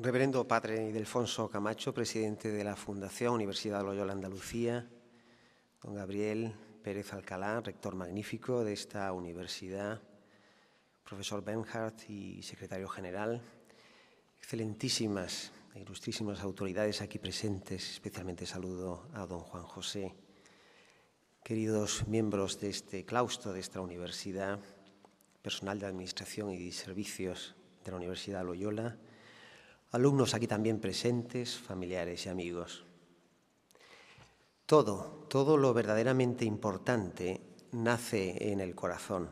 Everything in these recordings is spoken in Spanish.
Reverendo Padre Ildefonso Camacho, presidente de la Fundación Universidad Loyola Andalucía, don Gabriel Pérez Alcalá, rector magnífico de esta universidad, profesor Benhardt y secretario general, excelentísimas e ilustrísimas autoridades aquí presentes, especialmente saludo a don Juan José, queridos miembros de este claustro, de esta universidad, personal de administración y servicios de la Universidad Loyola, alumnos aquí también presentes, familiares y amigos. Todo, todo lo verdaderamente importante nace en el corazón.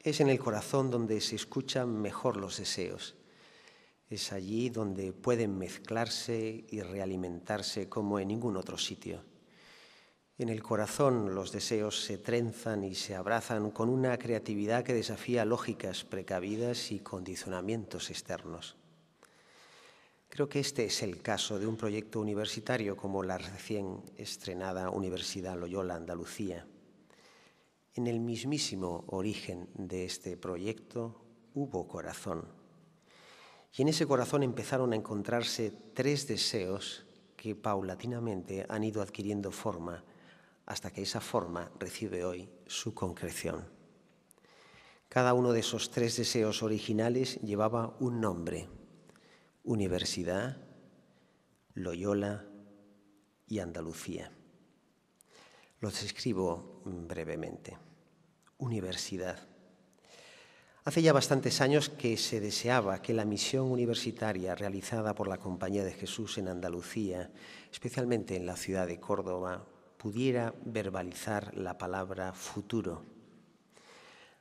Es en el corazón donde se escuchan mejor los deseos. Es allí donde pueden mezclarse y realimentarse como en ningún otro sitio. En el corazón los deseos se trenzan y se abrazan con una creatividad que desafía lógicas precavidas y condicionamientos externos. Creo que este es el caso de un proyecto universitario como la recién estrenada Universidad Loyola Andalucía. En el mismísimo origen de este proyecto hubo corazón. Y en ese corazón empezaron a encontrarse tres deseos que paulatinamente han ido adquiriendo forma hasta que esa forma recibe hoy su concreción. Cada uno de esos tres deseos originales llevaba un nombre Universidad, Loyola y Andalucía. Los escribo brevemente. Universidad. Hace ya bastantes años que se deseaba que la misión universitaria realizada por la Compañía de Jesús en Andalucía, especialmente en la ciudad de Córdoba, pudiera verbalizar la palabra futuro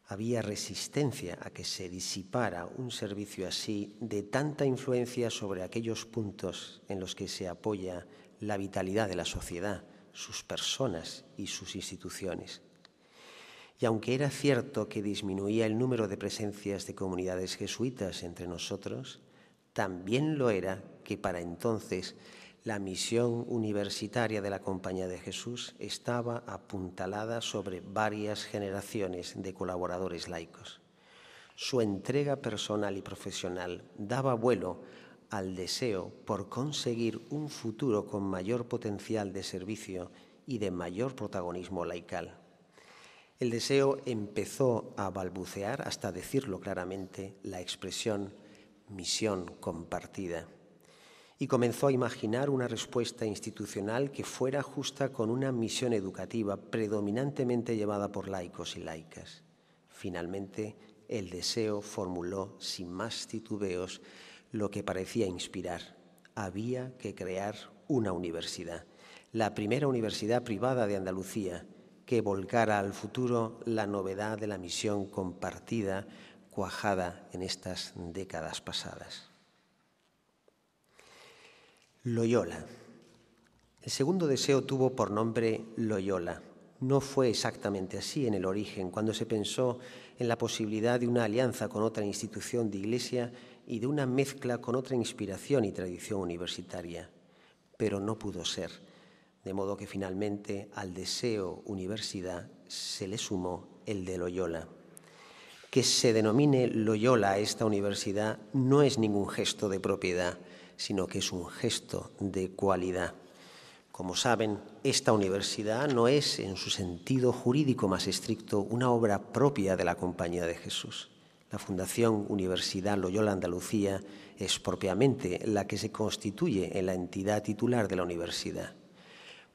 había resistencia a que se disipara un servicio así de tanta influencia sobre aquellos puntos en los que se apoya la vitalidad de la sociedad, sus personas y sus instituciones. Y aunque era cierto que disminuía el número de presencias de comunidades jesuitas entre nosotros, también lo era que para entonces la misión universitaria de la Compañía de Jesús estaba apuntalada sobre varias generaciones de colaboradores laicos. Su entrega personal y profesional daba vuelo al deseo por conseguir un futuro con mayor potencial de servicio y de mayor protagonismo laical. El deseo empezó a balbucear hasta decirlo claramente la expresión misión compartida y comenzó a imaginar una respuesta institucional que fuera justa con una misión educativa predominantemente llevada por laicos y laicas. Finalmente, el deseo formuló sin más titubeos lo que parecía inspirar. Había que crear una universidad, la primera universidad privada de Andalucía, que volcara al futuro la novedad de la misión compartida cuajada en estas décadas pasadas. Loyola. El segundo deseo tuvo por nombre Loyola. No fue exactamente así en el origen, cuando se pensó en la posibilidad de una alianza con otra institución de iglesia y de una mezcla con otra inspiración y tradición universitaria, pero no pudo ser, de modo que finalmente al deseo universidad se le sumó el de Loyola. Que se denomine Loyola a esta universidad no es ningún gesto de propiedad, sino que es un gesto de cualidad. Como saben, esta universidad no es, en su sentido jurídico más estricto, una obra propia de la Compañía de Jesús. La Fundación Universidad Loyola Andalucía es propiamente la que se constituye en la entidad titular de la universidad.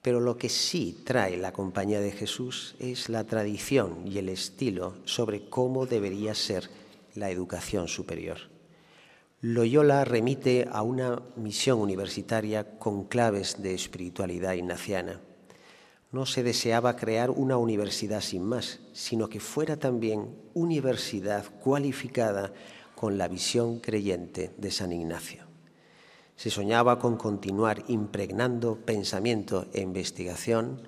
Pero lo que sí trae la Compañía de Jesús es la tradición y el estilo sobre cómo debería ser la educación superior. Loyola remite a una misión universitaria con claves de espiritualidad ignaciana. No se deseaba crear una universidad sin más, sino que fuera también universidad cualificada con la visión creyente de San Ignacio. Se soñaba con continuar impregnando pensamiento e investigación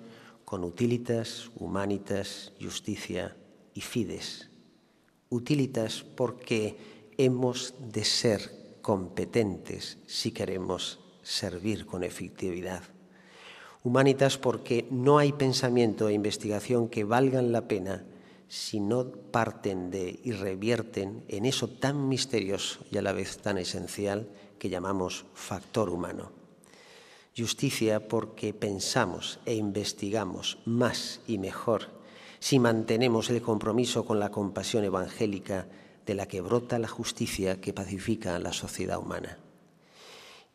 con utilitas, humanitas, justicia y fides. Utilitas porque hemos de ser competentes si queremos servir con efectividad. Humanitas porque no hay pensamiento e investigación que valgan la pena si no parten de y revierten en eso tan misterioso y a la vez tan esencial que llamamos factor humano. Justicia porque pensamos e investigamos más y mejor si mantenemos el compromiso con la compasión evangélica de la que brota la justicia que pacifica la sociedad humana.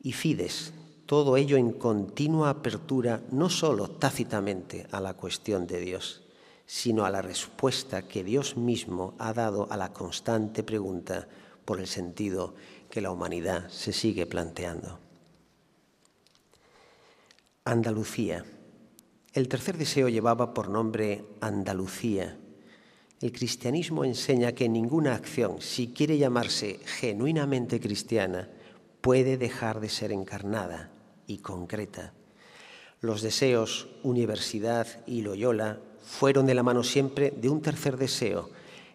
Y fides, todo ello en continua apertura no sólo tácitamente a la cuestión de Dios, sino a la respuesta que Dios mismo ha dado a la constante pregunta por el sentido que la humanidad se sigue planteando. Andalucía. El tercer deseo llevaba por nombre Andalucía el cristianismo enseña que ninguna acción, si quiere llamarse genuinamente cristiana, puede dejar de ser encarnada y concreta. Los deseos, universidad y Loyola fueron de la mano siempre de un tercer deseo,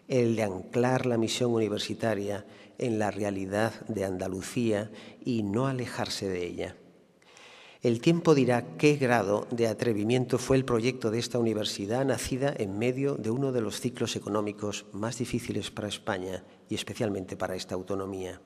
el de anclar la misión universitaria en la realidad de Andalucía y no alejarse de ella. El tiempo dirá qué grado de atrevimiento fue el proyecto de esta universidad nacida en medio de uno de los ciclos económicos más difíciles para España y especialmente para esta autonomía.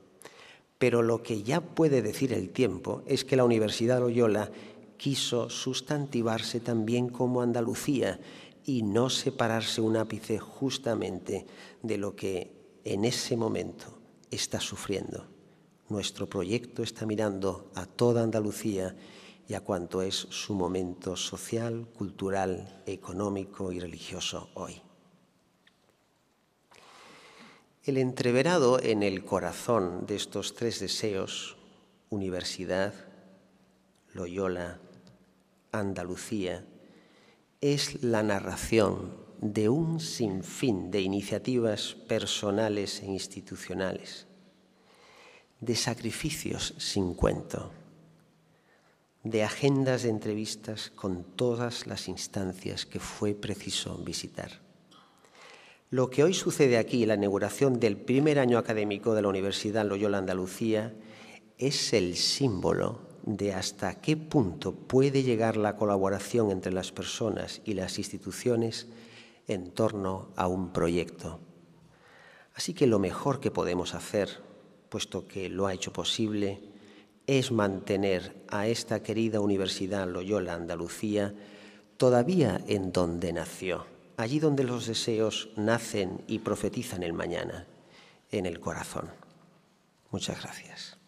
Pero lo que ya puede decir el tiempo es que la Universidad Loyola quiso sustantivarse también como Andalucía y no separarse un ápice justamente de lo que en ese momento está sufriendo. Nuestro proyecto está mirando a toda Andalucía y a cuanto es su momento social, cultural, económico y religioso hoy. El entreverado en el corazón de estos tres deseos, universidad, Loyola, Andalucía, es la narración de un sinfín de iniciativas personales e institucionales, de sacrificios sin cuento de agendas de entrevistas con todas las instancias que fue preciso visitar. Lo que hoy sucede aquí, la inauguración del primer año académico de la Universidad Loyola Andalucía, es el símbolo de hasta qué punto puede llegar la colaboración entre las personas y las instituciones en torno a un proyecto. Así que lo mejor que podemos hacer, puesto que lo ha hecho posible, es mantener a esta querida Universidad Loyola Andalucía todavía en donde nació, allí donde los deseos nacen y profetizan el mañana, en el corazón. Muchas gracias.